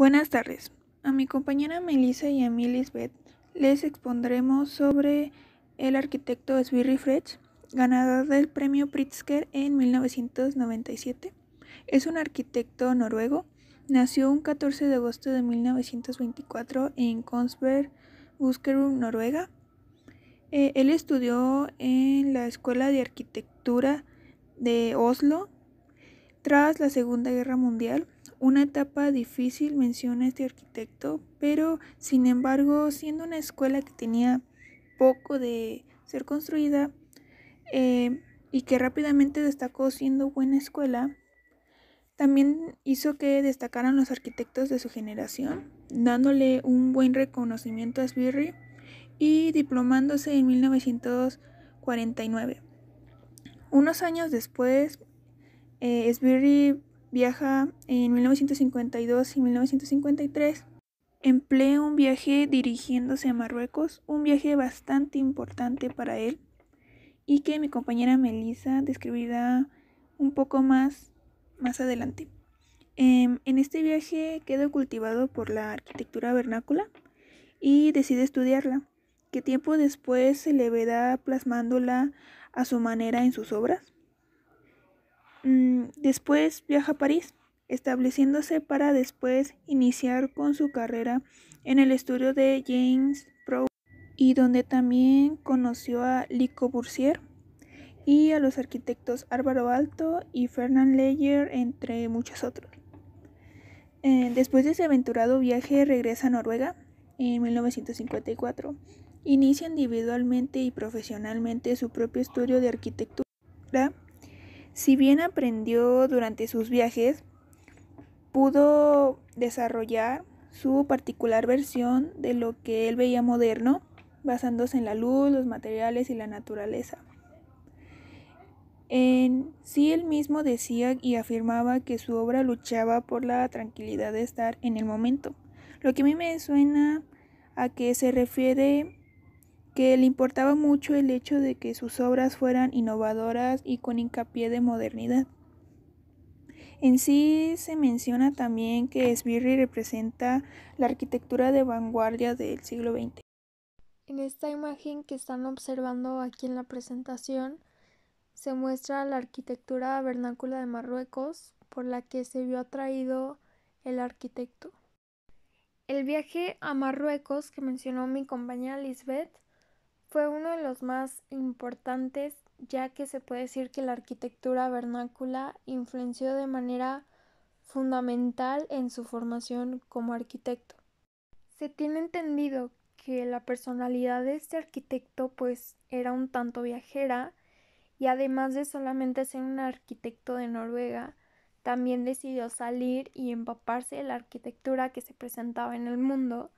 Buenas tardes. A mi compañera Melissa y a mi Lisbeth les expondremos sobre el arquitecto Svirri Frech, ganador del premio Pritzker en 1997. Es un arquitecto noruego. Nació un 14 de agosto de 1924 en Kongsberg, Buskerud, Noruega. Eh, él estudió en la Escuela de Arquitectura de Oslo. Tras la Segunda Guerra Mundial, una etapa difícil, menciona este arquitecto, pero sin embargo, siendo una escuela que tenía poco de ser construida eh, y que rápidamente destacó siendo buena escuela, también hizo que destacaran los arquitectos de su generación, dándole un buen reconocimiento a Sbirri y diplomándose en 1949. Unos años después, eh, Sbirri Viaja en 1952 y 1953. Emplea un viaje dirigiéndose a Marruecos, un viaje bastante importante para él y que mi compañera Melissa describirá un poco más más adelante. Em, en este viaje quedó cultivado por la arquitectura vernácula y decide estudiarla, que tiempo después se le verá plasmándola a su manera en sus obras. Mm, después viaja a París, estableciéndose para después iniciar con su carrera en el estudio de James Pro y donde también conoció a Lico Boursier y a los arquitectos Álvaro Alto y Fernand Leyer, entre muchos otros. Eh, después de ese aventurado viaje regresa a Noruega en 1954. Inicia individualmente y profesionalmente su propio estudio de arquitectura si bien aprendió durante sus viajes, pudo desarrollar su particular versión de lo que él veía moderno, basándose en la luz, los materiales y la naturaleza. En sí él mismo decía y afirmaba que su obra luchaba por la tranquilidad de estar en el momento, lo que a mí me suena a que se refiere que le importaba mucho el hecho de que sus obras fueran innovadoras y con hincapié de modernidad. En sí se menciona también que Sbirri representa la arquitectura de vanguardia del siglo XX. En esta imagen que están observando aquí en la presentación se muestra la arquitectura vernácula de Marruecos por la que se vio atraído el arquitecto. El viaje a Marruecos que mencionó mi compañera Lisbeth fue uno de los más importantes ya que se puede decir que la arquitectura vernácula influenció de manera fundamental en su formación como arquitecto. Se tiene entendido que la personalidad de este arquitecto pues era un tanto viajera y además de solamente ser un arquitecto de Noruega, también decidió salir y empaparse de la arquitectura que se presentaba en el mundo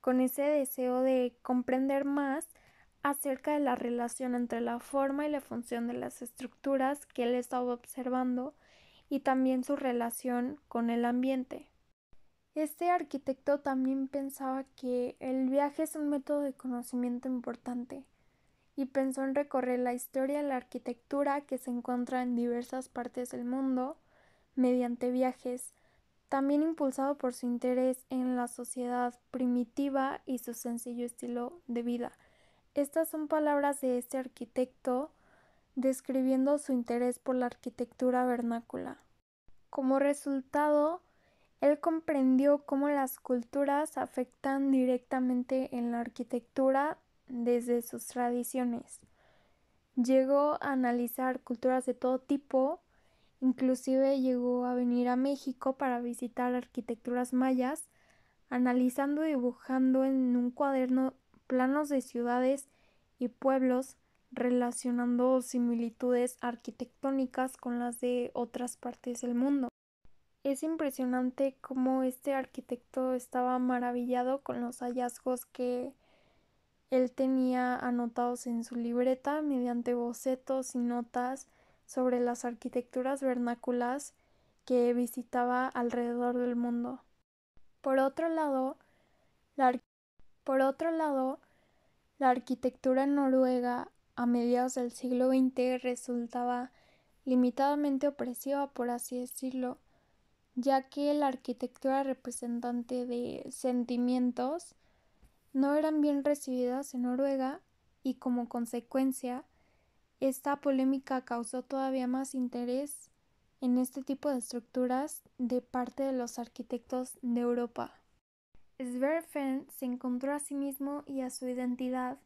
con ese deseo de comprender más acerca de la relación entre la forma y la función de las estructuras que él estaba observando y también su relación con el ambiente. Este arquitecto también pensaba que el viaje es un método de conocimiento importante y pensó en recorrer la historia de la arquitectura que se encuentra en diversas partes del mundo mediante viajes, también impulsado por su interés en la sociedad primitiva y su sencillo estilo de vida estas son palabras de este arquitecto describiendo su interés por la arquitectura vernácula. Como resultado, él comprendió cómo las culturas afectan directamente en la arquitectura desde sus tradiciones. Llegó a analizar culturas de todo tipo, inclusive llegó a venir a México para visitar arquitecturas mayas, analizando y dibujando en un cuaderno planos de ciudades y pueblos relacionando similitudes arquitectónicas con las de otras partes del mundo. Es impresionante cómo este arquitecto estaba maravillado con los hallazgos que él tenía anotados en su libreta mediante bocetos y notas sobre las arquitecturas vernáculas que visitaba alrededor del mundo. Por otro lado, por otro lado, la arquitectura noruega a mediados del siglo XX resultaba limitadamente opresiva, por así decirlo, ya que la arquitectura representante de sentimientos no eran bien recibidas en Noruega y como consecuencia esta polémica causó todavía más interés en este tipo de estructuras de parte de los arquitectos de Europa. Sverfen se encontró a sí mismo y a su identidad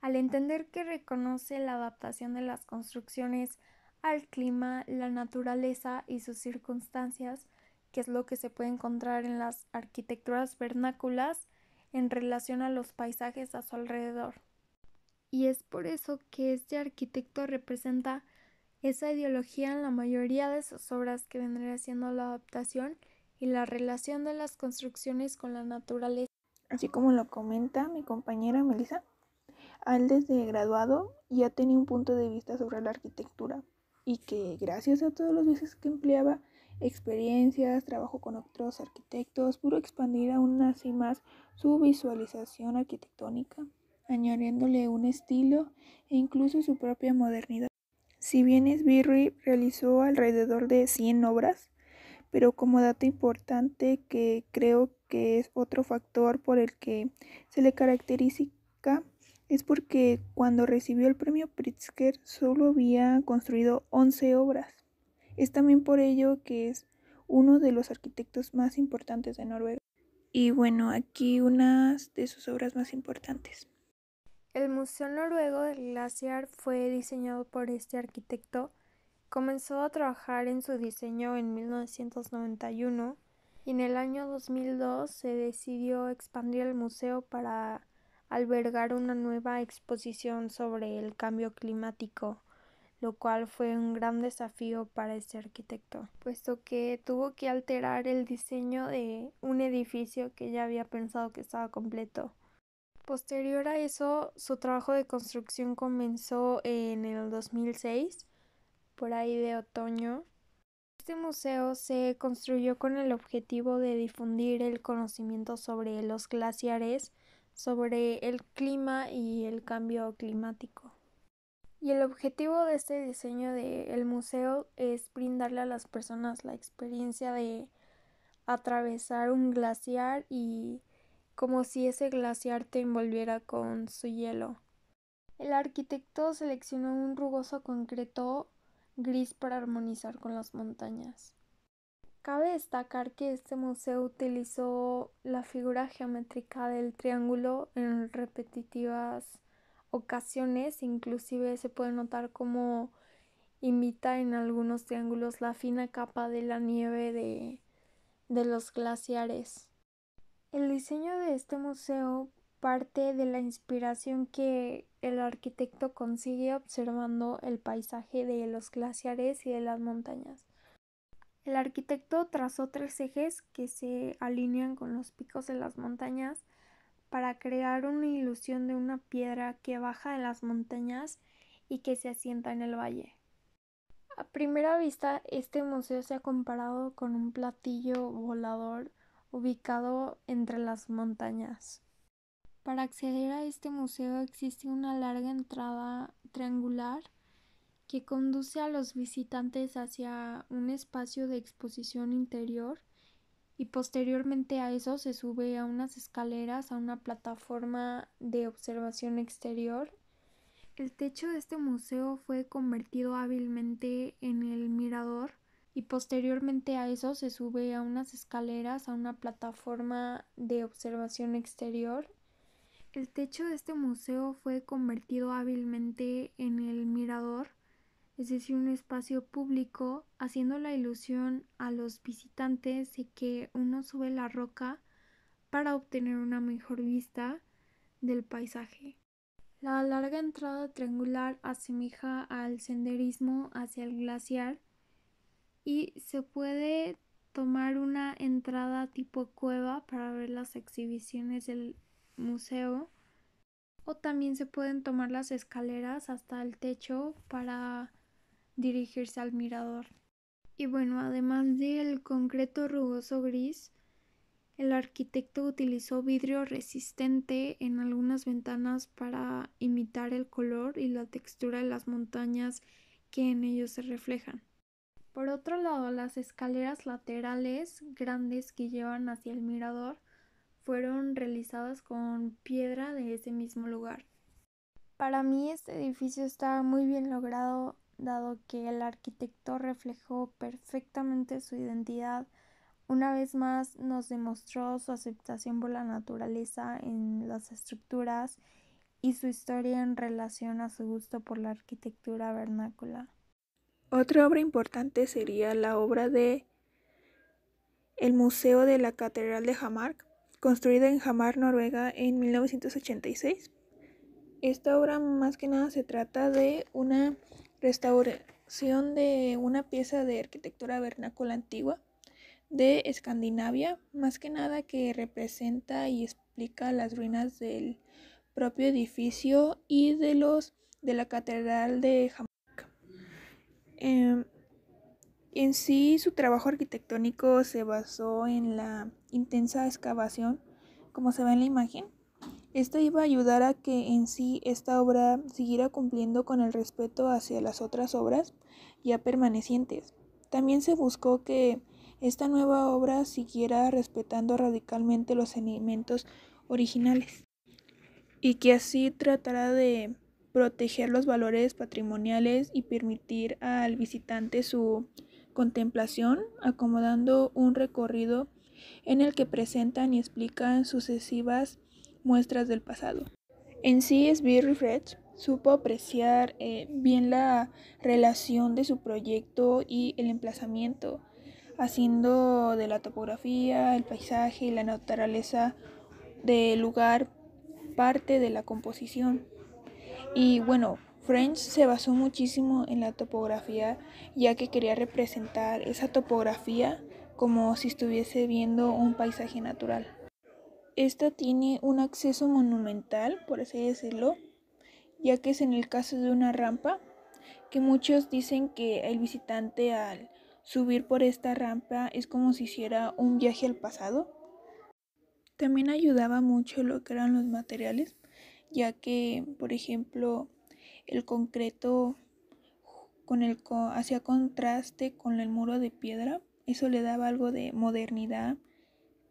al entender que reconoce la adaptación de las construcciones al clima, la naturaleza y sus circunstancias, que es lo que se puede encontrar en las arquitecturas vernáculas en relación a los paisajes a su alrededor. Y es por eso que este arquitecto representa esa ideología en la mayoría de sus obras que vendría siendo la adaptación y la relación de las construcciones con la naturaleza. Así como lo comenta mi compañera Melissa, al desde graduado ya tenía un punto de vista sobre la arquitectura y que gracias a todos los veces que empleaba, experiencias, trabajo con otros arquitectos, pudo expandir aún así más su visualización arquitectónica, añadiéndole un estilo e incluso su propia modernidad. Si bien Sbirri realizó alrededor de 100 obras, pero como dato importante que creo que es otro factor por el que se le caracteriza es porque cuando recibió el premio Pritzker solo había construido 11 obras. Es también por ello que es uno de los arquitectos más importantes de Noruega. Y bueno, aquí unas de sus obras más importantes. El Museo Noruego del Glaciar fue diseñado por este arquitecto Comenzó a trabajar en su diseño en 1991 y en el año 2002 se decidió expandir el museo para albergar una nueva exposición sobre el cambio climático, lo cual fue un gran desafío para este arquitecto, puesto que tuvo que alterar el diseño de un edificio que ya había pensado que estaba completo. Posterior a eso, su trabajo de construcción comenzó en el 2006 por ahí de otoño. Este museo se construyó con el objetivo de difundir el conocimiento sobre los glaciares, sobre el clima y el cambio climático. Y el objetivo de este diseño del museo es brindarle a las personas la experiencia de atravesar un glaciar y como si ese glaciar te envolviera con su hielo. El arquitecto seleccionó un rugoso concreto gris para armonizar con las montañas. Cabe destacar que este museo utilizó la figura geométrica del triángulo en repetitivas ocasiones, inclusive se puede notar cómo imita en algunos triángulos la fina capa de la nieve de, de los glaciares. El diseño de este museo parte de la inspiración que el arquitecto consigue observando el paisaje de los glaciares y de las montañas. El arquitecto trazó tres ejes que se alinean con los picos de las montañas para crear una ilusión de una piedra que baja de las montañas y que se asienta en el valle. A primera vista, este museo se ha comparado con un platillo volador ubicado entre las montañas. Para acceder a este museo existe una larga entrada triangular que conduce a los visitantes hacia un espacio de exposición interior y posteriormente a eso se sube a unas escaleras a una plataforma de observación exterior. El techo de este museo fue convertido hábilmente en el mirador y posteriormente a eso se sube a unas escaleras a una plataforma de observación exterior el techo de este museo fue convertido hábilmente en el mirador, es decir, un espacio público, haciendo la ilusión a los visitantes de que uno sube la roca para obtener una mejor vista del paisaje. La larga entrada triangular asemeja al senderismo hacia el glaciar y se puede tomar una entrada tipo cueva para ver las exhibiciones del museo o también se pueden tomar las escaleras hasta el techo para dirigirse al mirador. Y bueno, además del concreto rugoso gris, el arquitecto utilizó vidrio resistente en algunas ventanas para imitar el color y la textura de las montañas que en ellos se reflejan. Por otro lado, las escaleras laterales grandes que llevan hacia el mirador fueron realizadas con piedra de ese mismo lugar. Para mí este edificio está muy bien logrado dado que el arquitecto reflejó perfectamente su identidad. Una vez más nos demostró su aceptación por la naturaleza en las estructuras y su historia en relación a su gusto por la arquitectura vernácula. Otra obra importante sería la obra de el Museo de la Catedral de Hamarck, construida en Hamar, Noruega, en 1986. Esta obra más que nada se trata de una restauración de una pieza de arquitectura vernácula antigua de Escandinavia, más que nada que representa y explica las ruinas del propio edificio y de los de la catedral de Hamar. Em, en sí, su trabajo arquitectónico se basó en la intensa excavación, como se ve en la imagen. Esto iba a ayudar a que en sí esta obra siguiera cumpliendo con el respeto hacia las otras obras ya permanecientes. También se buscó que esta nueva obra siguiera respetando radicalmente los elementos originales y que así tratara de proteger los valores patrimoniales y permitir al visitante su contemplación acomodando un recorrido en el que presentan y explican sucesivas muestras del pasado. En sí, Sbirri Fred supo apreciar eh, bien la relación de su proyecto y el emplazamiento, haciendo de la topografía, el paisaje y la naturaleza del lugar parte de la composición. Y bueno, French se basó muchísimo en la topografía, ya que quería representar esa topografía como si estuviese viendo un paisaje natural. Esta tiene un acceso monumental, por así decirlo, ya que es en el caso de una rampa, que muchos dicen que el visitante al subir por esta rampa es como si hiciera un viaje al pasado. También ayudaba mucho lo que eran los materiales, ya que, por ejemplo, el concreto con el hacía contraste con el muro de piedra eso le daba algo de modernidad,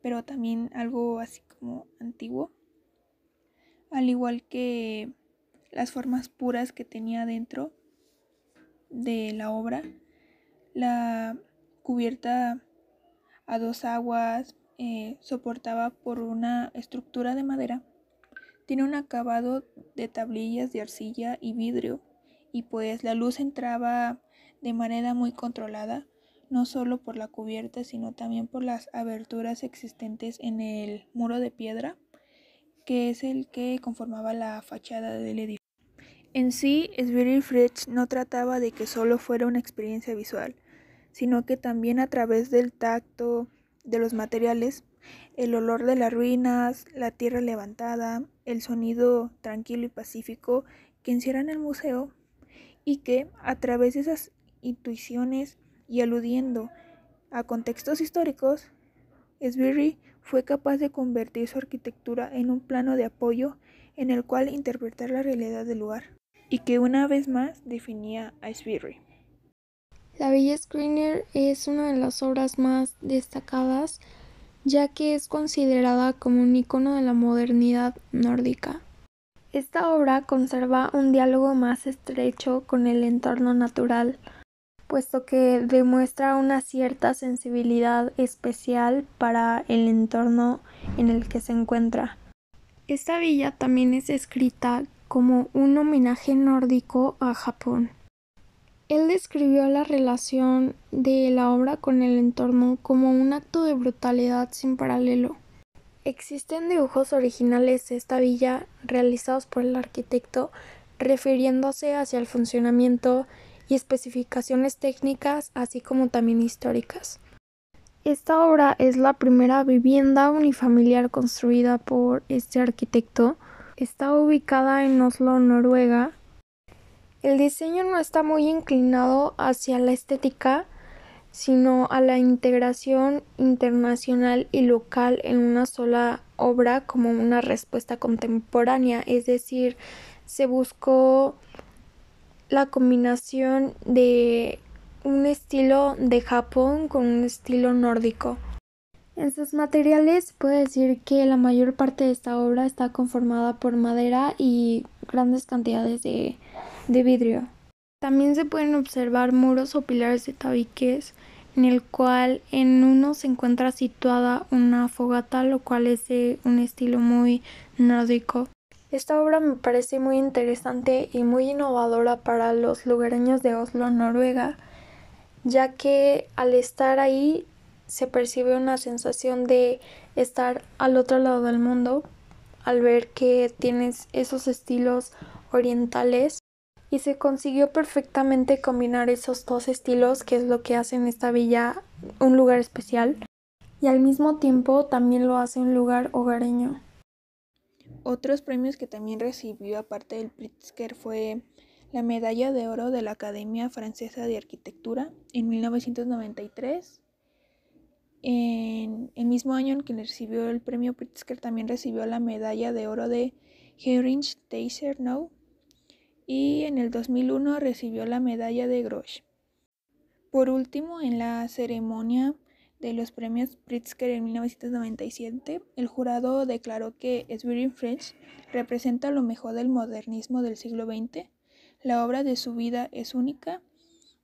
pero también algo así como antiguo. Al igual que las formas puras que tenía dentro de la obra. La cubierta a dos aguas eh, soportaba por una estructura de madera. Tiene un acabado de tablillas de arcilla y vidrio y pues la luz entraba de manera muy controlada no solo por la cubierta, sino también por las aberturas existentes en el muro de piedra, que es el que conformaba la fachada del edificio. En sí, y Fritz no trataba de que solo fuera una experiencia visual, sino que también a través del tacto, de los materiales, el olor de las ruinas, la tierra levantada, el sonido tranquilo y pacífico que encierran el museo y que a través de esas intuiciones y aludiendo a contextos históricos, Sbirri fue capaz de convertir su arquitectura en un plano de apoyo en el cual interpretar la realidad del lugar, y que una vez más definía a Sbirri. La Villa Screener es una de las obras más destacadas, ya que es considerada como un icono de la modernidad nórdica. Esta obra conserva un diálogo más estrecho con el entorno natural, puesto que demuestra una cierta sensibilidad especial para el entorno en el que se encuentra. Esta villa también es escrita como un homenaje nórdico a Japón. Él describió la relación de la obra con el entorno como un acto de brutalidad sin paralelo. Existen dibujos originales de esta villa realizados por el arquitecto refiriéndose hacia el funcionamiento y especificaciones técnicas, así como también históricas. Esta obra es la primera vivienda unifamiliar construida por este arquitecto. Está ubicada en Oslo, Noruega. El diseño no está muy inclinado hacia la estética, sino a la integración internacional y local en una sola obra como una respuesta contemporánea, es decir, se buscó la combinación de un estilo de Japón con un estilo nórdico. En sus materiales puede decir que la mayor parte de esta obra está conformada por madera y grandes cantidades de, de vidrio. También se pueden observar muros o pilares de tabiques en el cual en uno se encuentra situada una fogata, lo cual es de un estilo muy nórdico. Esta obra me parece muy interesante y muy innovadora para los lugareños de Oslo, Noruega, ya que al estar ahí se percibe una sensación de estar al otro lado del mundo, al ver que tienes esos estilos orientales y se consiguió perfectamente combinar esos dos estilos que es lo que hace en esta villa un lugar especial y al mismo tiempo también lo hace un lugar hogareño. Otros premios que también recibió aparte del Pritzker fue la Medalla de Oro de la Academia Francesa de Arquitectura en 1993. En el mismo año en que recibió el premio Pritzker también recibió la Medalla de Oro de Heinrich Now y en el 2001 recibió la Medalla de Grosch. Por último, en la ceremonia de los premios Pritzker en 1997, el jurado declaró que Swearing Fritz representa lo mejor del modernismo del siglo XX. La obra de su vida es única,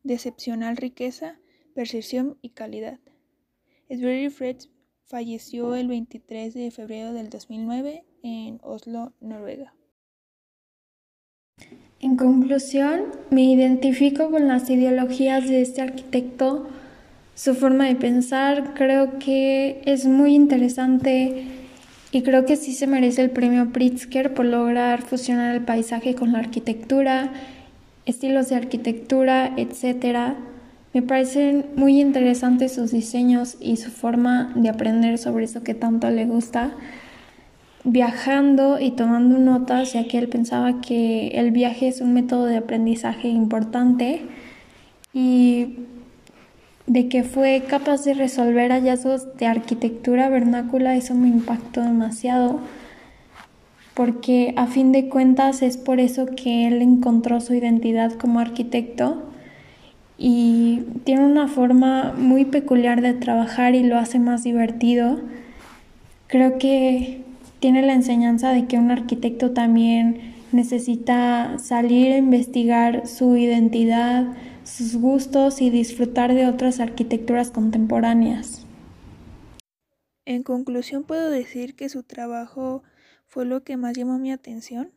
de excepcional riqueza, percepción y calidad. Swearing Fritz falleció el 23 de febrero del 2009 en Oslo, Noruega. En conclusión, me identifico con las ideologías de este arquitecto su forma de pensar. Creo que es muy interesante y creo que sí se merece el premio Pritzker por lograr fusionar el paisaje con la arquitectura, estilos de arquitectura, etc. Me parecen muy interesantes sus diseños y su forma de aprender sobre eso que tanto le gusta viajando y tomando notas, ya que él pensaba que el viaje es un método de aprendizaje importante y de que fue capaz de resolver hallazgos de arquitectura vernácula, eso me impactó demasiado, porque a fin de cuentas es por eso que él encontró su identidad como arquitecto y tiene una forma muy peculiar de trabajar y lo hace más divertido. Creo que tiene la enseñanza de que un arquitecto también necesita salir a investigar su identidad, sus gustos y disfrutar de otras arquitecturas contemporáneas. En conclusión, puedo decir que su trabajo fue lo que más llamó mi atención,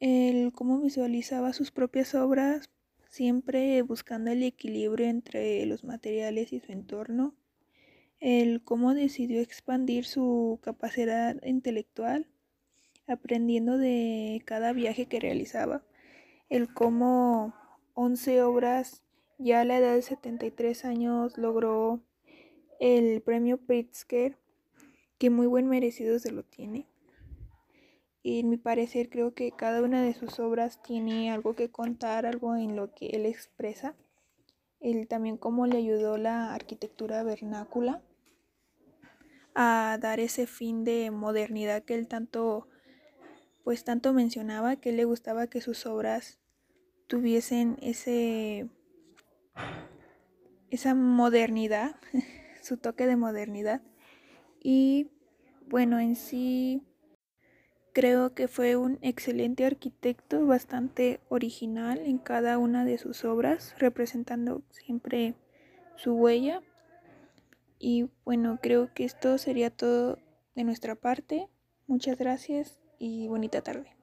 el cómo visualizaba sus propias obras, siempre buscando el equilibrio entre los materiales y su entorno, el cómo decidió expandir su capacidad intelectual, aprendiendo de cada viaje que realizaba, el cómo 11 obras. Ya a la edad de 73 años logró el premio Pritzker, que muy buen merecido se lo tiene. Y en mi parecer creo que cada una de sus obras tiene algo que contar, algo en lo que él expresa. Él también cómo le ayudó la arquitectura vernácula a dar ese fin de modernidad que él tanto pues tanto mencionaba que le gustaba que sus obras tuviesen ese esa modernidad, su toque de modernidad. Y bueno, en sí creo que fue un excelente arquitecto, bastante original en cada una de sus obras, representando siempre su huella. Y bueno, creo que esto sería todo de nuestra parte. Muchas gracias y bonita tarde.